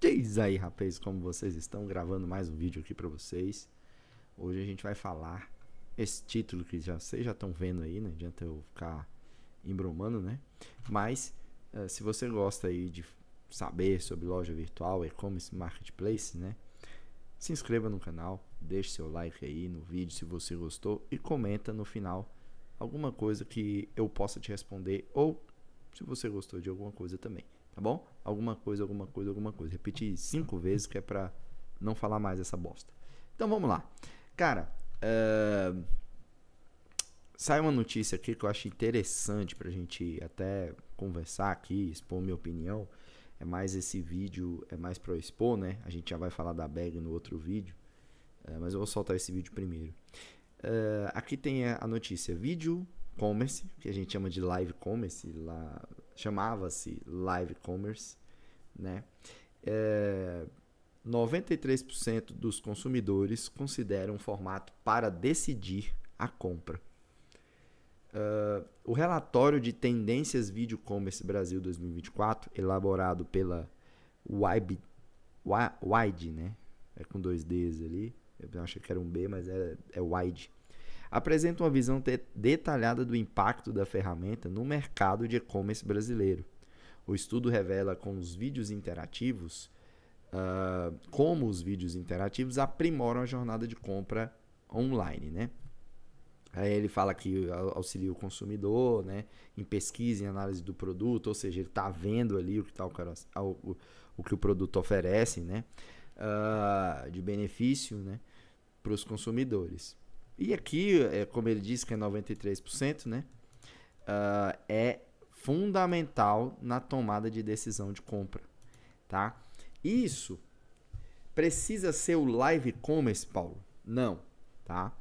Diz aí, rapazes como vocês estão gravando mais um vídeo aqui para vocês. Hoje a gente vai falar esse título que já vocês já estão vendo aí, não né? adianta eu ficar embromando, né? Mas eh, se você gosta aí de saber sobre loja virtual, e-commerce, marketplace, né? Se inscreva no canal, deixe seu like aí no vídeo se você gostou e comenta no final alguma coisa que eu possa te responder ou se você gostou de alguma coisa também, tá bom? alguma coisa, alguma coisa, alguma coisa. Repeti cinco vezes que é pra não falar mais essa bosta. Então vamos lá. Cara, uh, eh, sai uma notícia aqui que eu acho interessante pra gente até conversar aqui, expor minha opinião. É mais esse vídeo, é mais pra eu expor, né? A gente já vai falar da bag no outro vídeo. Uh, mas eu vou soltar esse vídeo primeiro. Uh, aqui tem a notícia: vídeo commerce, que a gente chama de live commerce, lá chamava-se live commerce, né? É, 93% dos consumidores consideram um formato para decidir a compra. Uh, o relatório de tendências vídeo commerce Brasil 2024, elaborado pela Wide, Wide né? É com dois Ds ali. Eu achei que era um B, mas é, é Wide apresenta uma visão detalhada do impacto da ferramenta no mercado de e-commerce brasileiro. O estudo revela com os vídeos interativos uh, como os vídeos interativos aprimoram a jornada de compra online, né? Aí ele fala que auxilia o consumidor, né? Em pesquisa, em análise do produto, ou seja, ele está vendo ali o que, tá o, o, o, que o produto oferece, né? Uh, de benefício, né? Para os consumidores. E aqui, é, como ele disse, que é 93%, né? Uh, é fundamental na tomada de decisão de compra, tá? Isso precisa ser o live commerce, Paulo? Não, tá?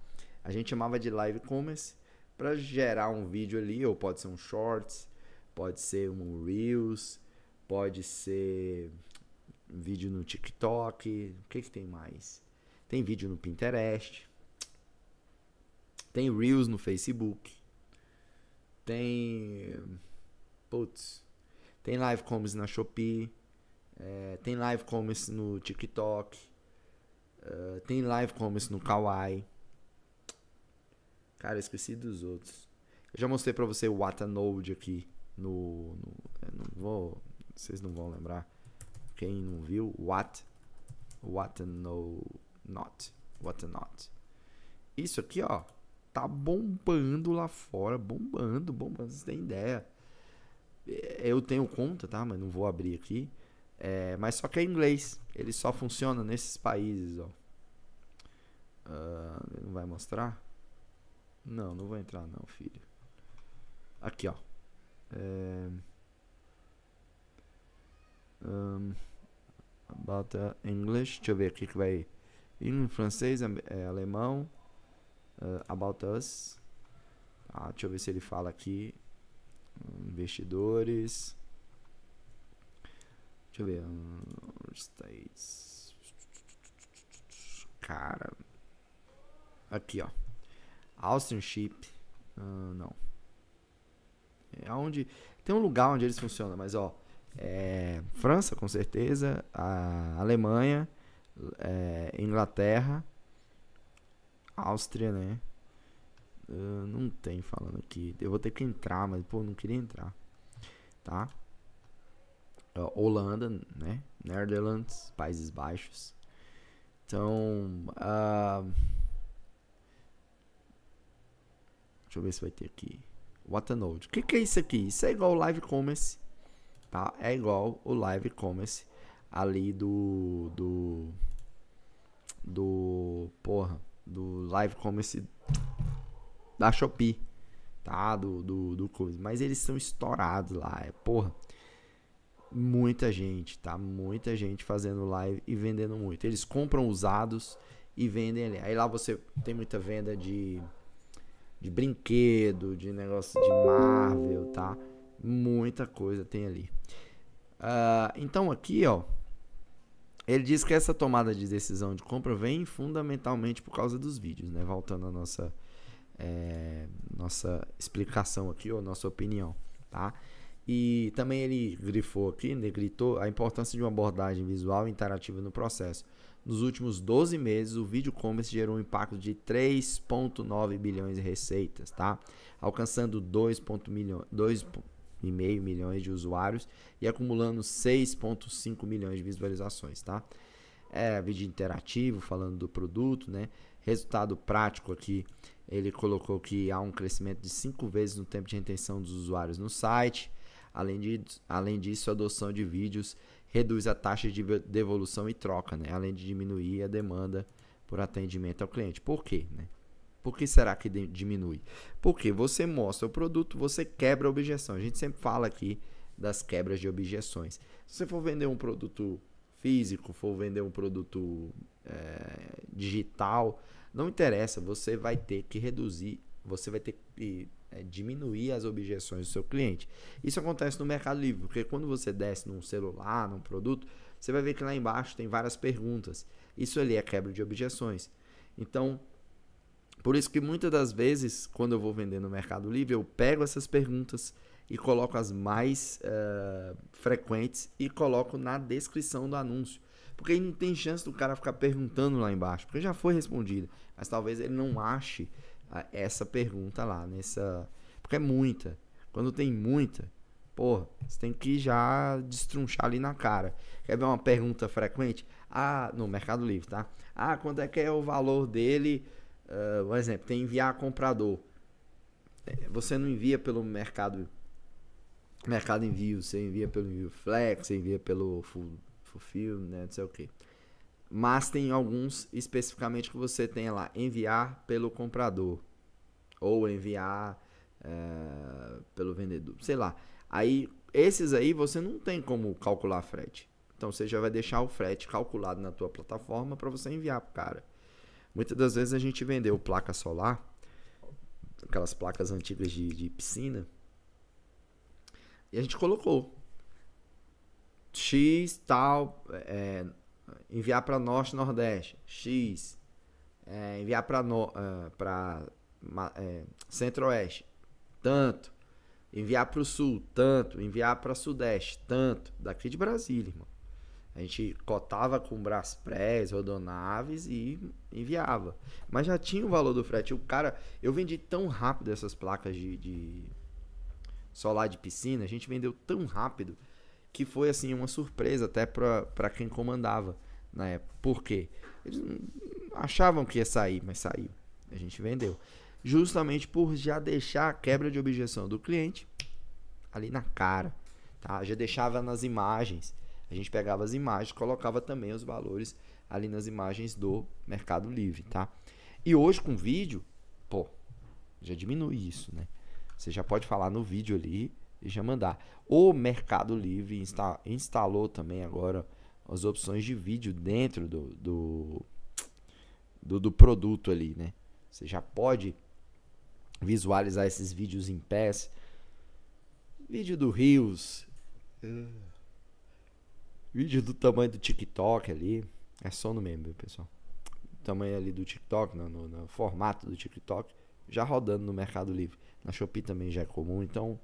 A gente chamava de live commerce para gerar um vídeo ali, ou pode ser um shorts, pode ser um reels, pode ser vídeo no TikTok, o que, que tem mais? Tem vídeo no Pinterest, tem Reels no Facebook. Tem. Putz. Tem live commerce na Shopee. É, tem live commerce no TikTok. Uh, tem live commerce no Kawaii. Cara, esqueci dos outros. Eu já mostrei pra você o Watanode aqui. No, no. É, não vou. Vocês não vão lembrar. Quem não viu, What? What no, not. What not. Isso aqui, ó tá bombando lá fora, bombando, bombando, vocês têm ideia. É, eu tenho conta, tá? Mas não vou abrir aqui. É, mas só que é inglês. Ele só funciona nesses países, ó. Uh, não vai mostrar? Não, não vou entrar não, filho. Aqui, ó. É... Um, about uh, English. Deixa eu ver aqui que vai. Em francês, é, alemão uh, about us. Ah, deixa eu ver se ele fala aqui. Investidores. Deixa eu ver. States. Cara. Aqui, ó. Austin Ship. Uh, ah, não. É onde. Tem um lugar onde eles funcionam, mas ó. É, França, com certeza. A Alemanha. É, Inglaterra. Áustria, né? Uh, não tem falando aqui. Eu vou ter que entrar, mas pô, não queria entrar. Tá? Uh, Holanda, né? Netherlands, Países Baixos. Então, uh, deixa eu ver se vai ter aqui. What note? O que, que é isso aqui? Isso é igual o Live Commerce, tá? É igual o Live Commerce ali do do do porra do live commerce da Shopee, tá? Do, do, do coisa. Mas eles são estourados lá, é porra. Muita gente, tá? Muita gente fazendo live e vendendo muito. Eles compram usados e vendem ali. Aí lá você tem muita venda de, de brinquedo, de negócio de Marvel, tá? Muita coisa tem ali. Uh, então aqui, ó. Ele diz que essa tomada de decisão de compra vem fundamentalmente por causa dos vídeos, né? Voltando à nossa, é, nossa explicação aqui, ou nossa opinião, tá? E também ele grifou aqui, negritou né? a importância de uma abordagem visual interativa no processo. Nos últimos 12 meses, o vídeo commerce gerou um impacto de 3,9 bilhões de receitas, tá? Alcançando 2,2 milhões, e meio milhões de usuários e acumulando 6.5 milhões de visualizações, tá? É, vídeo interativo falando do produto, né? Resultado prático aqui, ele colocou que há um crescimento de 5 vezes no tempo de retenção dos usuários no site. Além, de, além disso, a adoção de vídeos reduz a taxa de devolução e troca, né? além de diminuir a demanda por atendimento ao cliente. Por quê? Né? Por que será que diminui? Porque você mostra o produto, você quebra a objeção. A gente sempre fala aqui das quebras de objeções. Se você for vender um produto físico, for vender um produto é, digital, não interessa, você vai ter que reduzir, você vai ter que é, diminuir as objeções do seu cliente. Isso acontece no Mercado Livre, porque quando você desce num celular, num produto, você vai ver que lá embaixo tem várias perguntas. Isso ali é quebra de objeções. Então, por isso que muitas das vezes, quando eu vou vender no Mercado Livre, eu pego essas perguntas e coloco as mais uh, frequentes e coloco na descrição do anúncio. Porque aí não tem chance do cara ficar perguntando lá embaixo, porque já foi respondida. Mas talvez ele não ache ah, essa pergunta lá, nessa. Né, porque é muita. Quando tem muita, porra, você tem que já destrunchar ali na cara. Quer ver uma pergunta frequente? Ah, no Mercado Livre, tá? Ah, quanto é que é o valor dele Uh, um exemplo, tem enviar a comprador. É, você não envia pelo mercado mercado envio, você envia pelo envio flex, você envia pelo fulfill, né, não sei o que. Mas tem alguns especificamente que você tem lá, enviar pelo comprador ou enviar uh, pelo vendedor, sei lá. Aí esses aí você não tem como calcular frete. Então você já vai deixar o frete calculado na tua plataforma para você enviar pro cara. Muitas das vezes a gente vendeu placa solar, aquelas placas antigas de, de piscina, e a gente colocou X tal, é, enviar para Norte Nordeste, X, é, enviar para no, uh, é, Centro-Oeste, tanto, enviar para o Sul, tanto, enviar para Sudeste, tanto, daqui de Brasília, irmão. A gente cotava com Braspress, rodonaves e enviava. Mas já tinha o valor do frete. O cara, eu vendi tão rápido essas placas de, de solar de piscina, a gente vendeu tão rápido que foi assim uma surpresa até para quem comandava na época. Por quê? Eles achavam que ia sair, mas saiu. A gente vendeu. Justamente por já deixar a quebra de objeção do cliente ali na cara, tá? Já deixava nas imagens. A gente pegava as imagens, colocava também os valores ali nas imagens do Mercado Livre, tá? E hoje com vídeo, pô, já diminui isso, né? Você já pode falar no vídeo ali e já mandar. O Mercado Livre insta instalou também agora as opções de vídeo dentro do, do, do, do produto ali, né? Você já pode visualizar esses vídeos em pés. Vídeo do Rios. Uh. É. Vídeo do tamanho do TikTok ali. É só no meme, pessoal? O tamanho ali do TikTok, no, no, no, formato do TikTok, já rodando no Mercado Livre. Na Shopee também já é comum, então.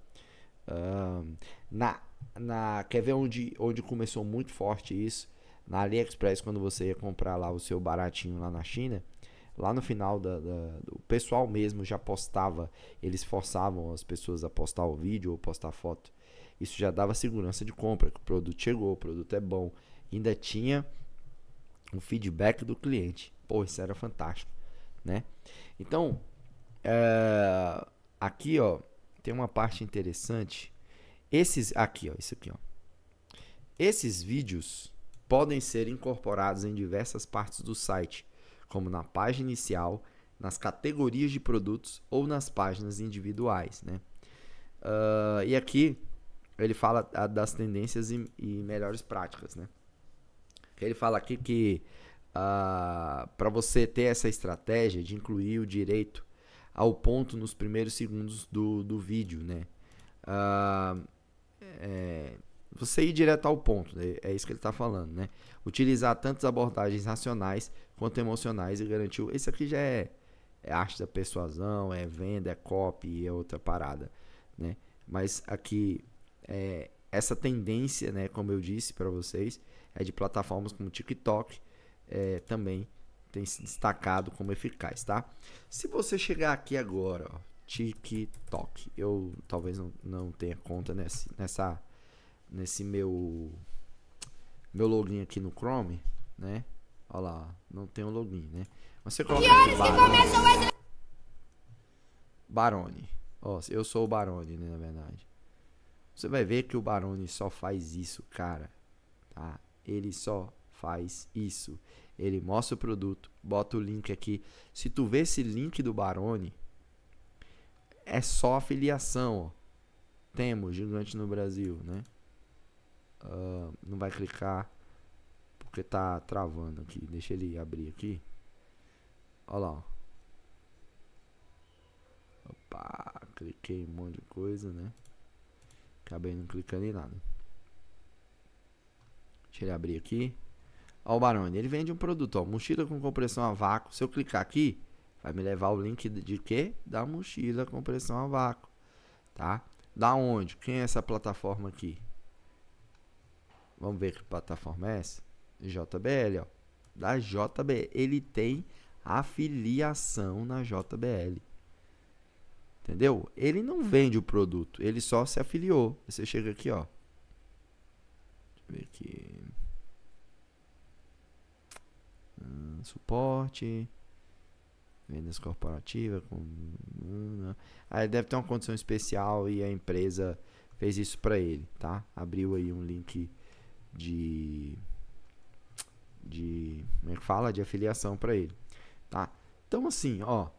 Um, na, na, quer ver onde, onde começou muito forte isso? Na AliExpress, quando você ia comprar lá o seu baratinho lá na China, lá no final da, da, o pessoal mesmo já postava, eles forçavam as pessoas a postar o vídeo ou postar foto isso já dava segurança de compra, que o produto chegou, o produto é bom. Ainda tinha um feedback do cliente. Pô, isso era fantástico, né? Então, é, aqui, ó, tem uma parte interessante. Esses aqui, ó, isso aqui, ó. Esses vídeos podem ser incorporados em diversas partes do site, como na página inicial, nas categorias de produtos ou nas páginas individuais, né? Uh, e aqui ele fala ah, das tendências e, e, melhores práticas, né? Ele fala aqui que uh, ah, para você ter essa estratégia de incluir o direito ao ponto nos primeiros segundos do, do vídeo, né? Uh, é, você ir direto ao ponto, né? é isso que ele está falando, né? Utilizar tantas abordagens racionais quanto emocionais e garantir. esse aqui já é, é, arte da persuasão, é venda, é copy, é outra parada, né? Mas aqui é, essa tendência, né, como eu disse para vocês, é de plataformas como TikTok é, também tem se destacado como eficaz, tá? Se você chegar aqui agora, ó, TikTok, eu talvez não, não tenha conta nesse, nessa, nesse meu meu login aqui no Chrome, né? Olha lá, não tem o um login, né? Mas você coloca aqui, Barone. Barone. Ó, eu sou o Barone, né, na verdade. Você vai ver que o Barone só faz isso, cara. Tá? Ele só faz isso. Ele mostra o produto, bota o link aqui. Se tu vê esse link do Barone, é só afiliação. Ó. Temos gigante no Brasil, né? Uh, não vai clicar porque tá travando aqui. Deixa ele abrir aqui. Olha lá. Ó. Opa, cliquei um monte de coisa, né? Acabei não clicando em nada. Deixa ele abrir aqui. Ó o Barone, ele vende um produto, ó, mochila com compressão a vácuo. Se eu clicar aqui, vai me levar o link de quê? Da mochila compressão a vácuo, tá? Da onde? Quem é essa plataforma aqui? Vamos ver que plataforma é essa? JBL, ó. Da JBL, ele tem afiliação na JBL. Entendeu? Ele não vende o produto, ele só se afiliou. Você chega aqui, ó. Deixa eu ver aqui. Hum, suporte. Vendas corporativas. Com... Hum, aí deve ter uma condição especial e a empresa fez isso para ele, tá? Abriu aí um link de de como é que fala de afiliação para ele, tá? Então assim, ó,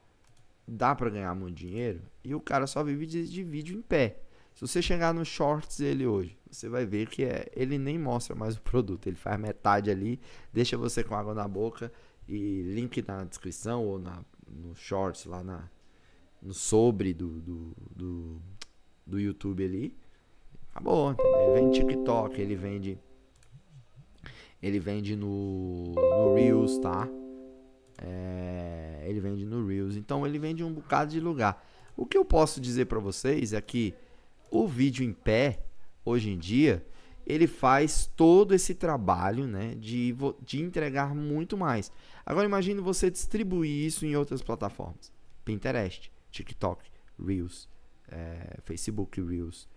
dá para ganhar muito dinheiro e o cara só vive de, de vídeo em pé. Se você chegar nos shorts dele hoje, você vai ver que é, ele nem mostra mais o produto, ele faz metade ali, deixa você com água na boca e link na descrição ou na, no shorts lá na, no sobre do, do, do, do YouTube ali. Acabou, entendeu? ele vende TikTok, ele vende. Ele vende no, no Reels, tá? É, ele vende no Reels. Então ele vende um bocado de lugar. O que eu posso dizer para vocês é que o vídeo em pé, hoje em dia, ele faz todo esse trabalho né, de, de entregar muito mais. Agora imagine você distribuir isso em outras plataformas. Pinterest, TikTok, Reels, é, Facebook Reels,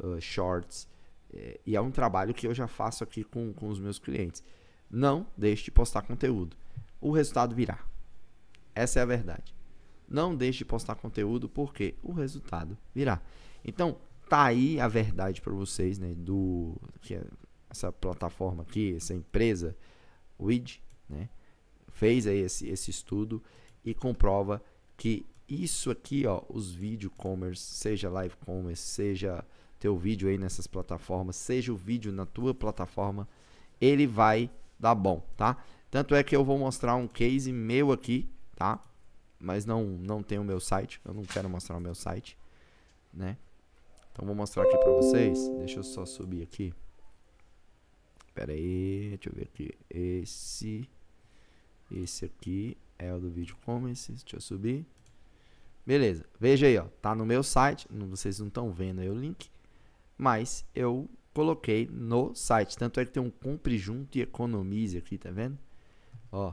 uh, Shorts. É, e é um trabalho que eu já faço aqui com, com os meus clientes. Não deixe de postar conteúdo. O resultado virá. Essa é a verdade. Não deixe de postar conteúdo porque o resultado virá. Então, tá aí a verdade para vocês, né, do que é essa plataforma aqui, essa empresa, WID, né, fez aí esse, esse estudo e comprova que isso aqui, ó, os vídeo commerce, seja live commerce, seja teu vídeo aí nessas plataformas, seja o vídeo na tua plataforma, ele vai dar bom, tá? Tanto é que eu vou mostrar um case meu aqui tá? Mas não, não tem o meu site, eu não quero mostrar o meu site, né? Então vou mostrar aqui pra vocês. Deixa eu só subir aqui. Pera aí, deixa eu ver aqui. Esse, esse aqui é o do vídeo commerce. Deixa eu subir. Beleza, veja aí, ó. Tá no meu site. Vocês não estão vendo aí o link. Mas eu coloquei no site. Tanto é que tem um compre junto e economize aqui, tá vendo? Ó,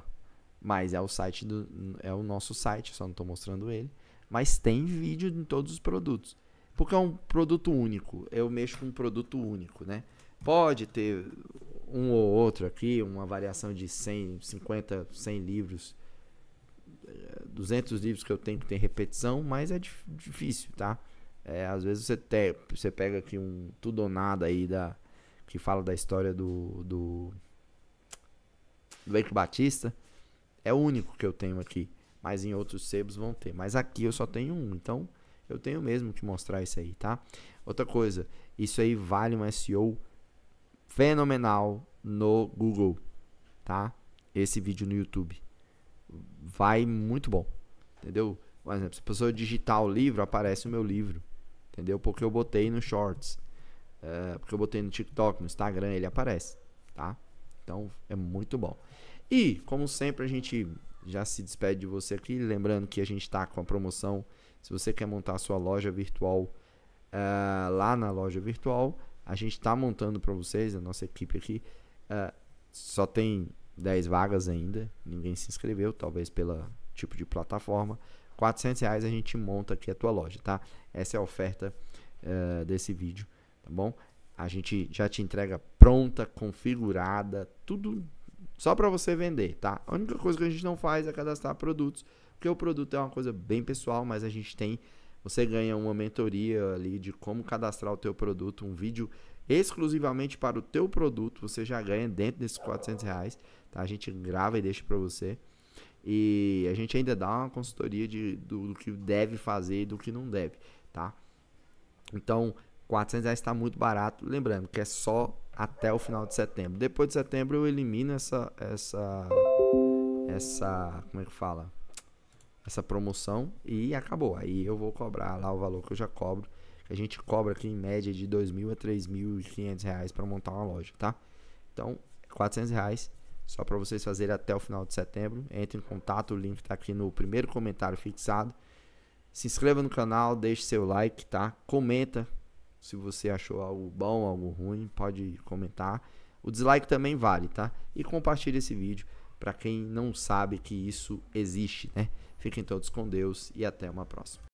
mas é o site do. É o nosso site, só não estou mostrando ele. Mas tem vídeo em todos os produtos. Porque é um produto único. Eu mexo com um produto único, né? Pode ter um ou outro aqui, uma variação de 100, 50, 100 livros, 200 livros que eu tenho que tem repetição, mas é difícil, tá? É, às vezes você, te, você pega aqui um tudo ou nada aí da, que fala da história do, do, do Eike Batista, é o único que eu tenho aqui. Mas em outros sebos vão ter. Mas aqui eu só tenho um. Então eu tenho mesmo que mostrar isso aí, tá? Outra coisa, isso aí vale um SEO fenomenal no Google, tá? Esse vídeo no YouTube vai muito bom, entendeu? Por exemplo, se a pessoa digitar o livro, aparece o meu livro, entendeu? Porque eu botei no Shorts, eh, porque eu botei no TikTok, no Instagram, ele aparece, tá? Então é muito bom. E, como sempre, a gente já se despede de você aqui, lembrando que a gente está com a promoção. Se você quer montar a sua loja virtual uh, lá na loja virtual, a gente está montando para vocês, a nossa equipe aqui. Uh, só tem 10 vagas ainda, ninguém se inscreveu, talvez pelo tipo de plataforma. R$ reais a gente monta aqui a tua loja, tá? Essa é a oferta uh, desse vídeo, tá bom? A gente já te entrega pronta, configurada, tudo só para você vender, tá? A única coisa que a gente não faz é cadastrar produtos, porque o produto é uma coisa bem pessoal, mas a gente tem, você ganha uma mentoria ali de como cadastrar o teu produto, um vídeo exclusivamente para o teu produto, você já ganha dentro desses 400 reais, tá? A gente grava e deixa para você. E a gente ainda dá uma consultoria de, do, do que deve fazer e do que não deve, tá? Então, 400 reais está muito barato. Lembrando que é só até o final de setembro. Depois de setembro eu elimino essa essa essa, como é que fala? Essa promoção e acabou. Aí eu vou cobrar lá o valor que eu já cobro. A gente cobra aqui em média de dois mil a três mil reais para montar uma loja, tá? Então, quatrocentos reais só para vocês fazerem até o final de setembro. Entre em contato, o link está aqui no primeiro comentário fixado. Se inscreva no canal, deixe seu like, tá? Comenta se você achou algo bom, algo ruim, pode comentar. O dislike também vale, tá? E compartilhe esse vídeo para quem não sabe que isso existe, né? Fiquem todos com Deus e até uma próxima.